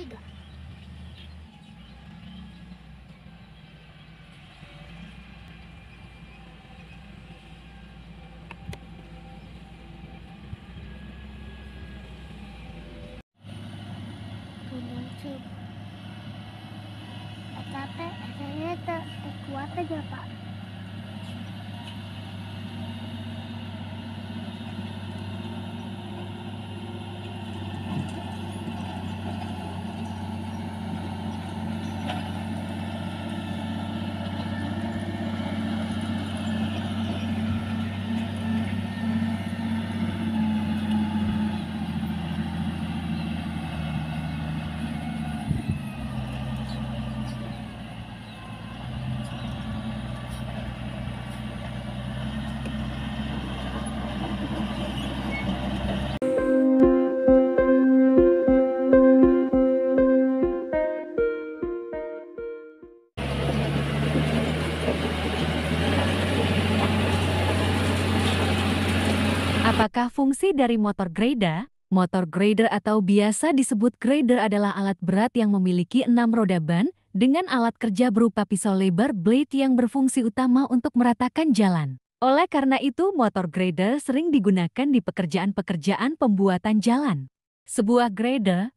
tiga capek, rasanya tak kuat aja pak. Apakah fungsi dari motor grader? Motor grader atau biasa disebut grader adalah alat berat yang memiliki enam roda ban dengan alat kerja berupa pisau lebar blade yang berfungsi utama untuk meratakan jalan. Oleh karena itu, motor grader sering digunakan di pekerjaan-pekerjaan pembuatan jalan. Sebuah grader,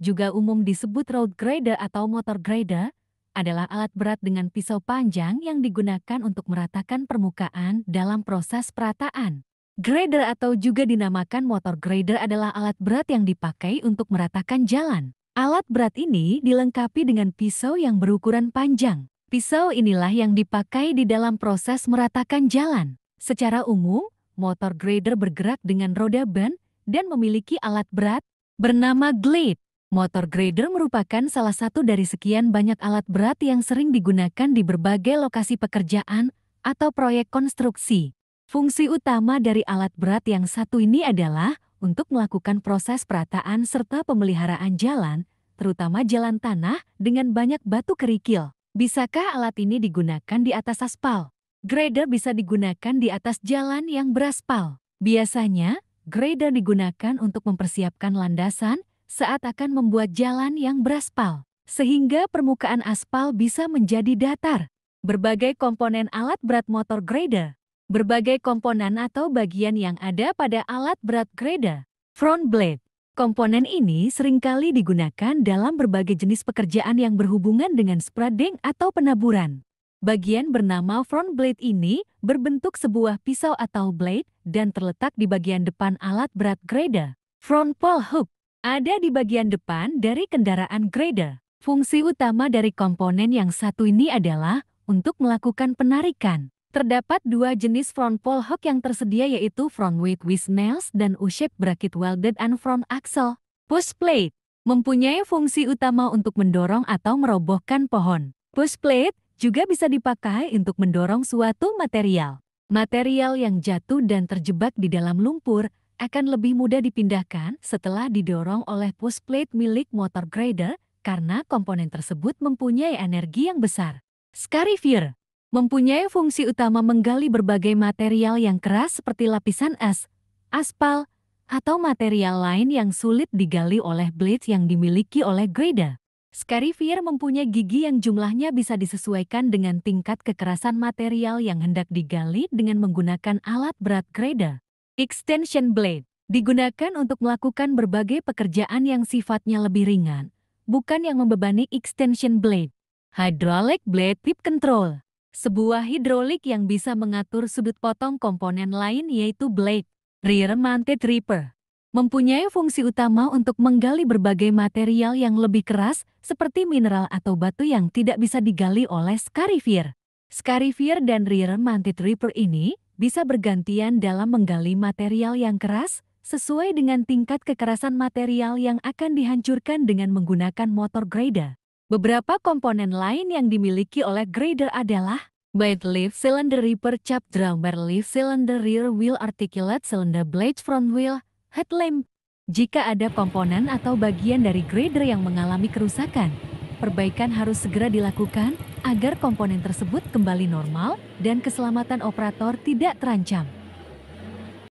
juga umum disebut road grader atau motor grader, adalah alat berat dengan pisau panjang yang digunakan untuk meratakan permukaan dalam proses perataan. Grader atau juga dinamakan motor grader adalah alat berat yang dipakai untuk meratakan jalan. Alat berat ini dilengkapi dengan pisau yang berukuran panjang. Pisau inilah yang dipakai di dalam proses meratakan jalan. Secara umum, motor grader bergerak dengan roda ban dan memiliki alat berat bernama glade. Motor grader merupakan salah satu dari sekian banyak alat berat yang sering digunakan di berbagai lokasi pekerjaan atau proyek konstruksi. Fungsi utama dari alat berat yang satu ini adalah untuk melakukan proses perataan serta pemeliharaan jalan, terutama jalan tanah dengan banyak batu kerikil. Bisakah alat ini digunakan di atas aspal? Grader bisa digunakan di atas jalan yang beraspal. Biasanya, grader digunakan untuk mempersiapkan landasan saat akan membuat jalan yang beraspal, sehingga permukaan aspal bisa menjadi datar. Berbagai komponen alat berat motor grader berbagai komponen atau bagian yang ada pada alat berat grader, front blade. Komponen ini seringkali digunakan dalam berbagai jenis pekerjaan yang berhubungan dengan spreading atau penaburan. Bagian bernama front blade ini berbentuk sebuah pisau atau blade dan terletak di bagian depan alat berat grader. Front pole hook ada di bagian depan dari kendaraan grader. Fungsi utama dari komponen yang satu ini adalah untuk melakukan penarikan. Terdapat dua jenis front pole hook yang tersedia yaitu front weight with nails dan U-shape bracket welded and front axle, push plate. Mempunyai fungsi utama untuk mendorong atau merobohkan pohon. Push plate juga bisa dipakai untuk mendorong suatu material. Material yang jatuh dan terjebak di dalam lumpur akan lebih mudah dipindahkan setelah didorong oleh push plate milik motor grader karena komponen tersebut mempunyai energi yang besar. Scarifier Mempunyai fungsi utama menggali berbagai material yang keras seperti lapisan es, aspal, atau material lain yang sulit digali oleh blade yang dimiliki oleh grader. Scarifier mempunyai gigi yang jumlahnya bisa disesuaikan dengan tingkat kekerasan material yang hendak digali dengan menggunakan alat berat grader. Extension blade digunakan untuk melakukan berbagai pekerjaan yang sifatnya lebih ringan, bukan yang membebani extension blade. Hydraulic blade tip control sebuah hidrolik yang bisa mengatur sudut potong komponen lain yaitu blade, rear mounted ripper. Mempunyai fungsi utama untuk menggali berbagai material yang lebih keras seperti mineral atau batu yang tidak bisa digali oleh scarifier. Scarifier dan rear mounted ripper ini bisa bergantian dalam menggali material yang keras sesuai dengan tingkat kekerasan material yang akan dihancurkan dengan menggunakan motor grader. Beberapa komponen lain yang dimiliki oleh grader adalah blade lift cylinder reaper chap drummer lift cylinder rear wheel articulate cylinder blade front wheel headlamp. Jika ada komponen atau bagian dari grader yang mengalami kerusakan, perbaikan harus segera dilakukan agar komponen tersebut kembali normal dan keselamatan operator tidak terancam.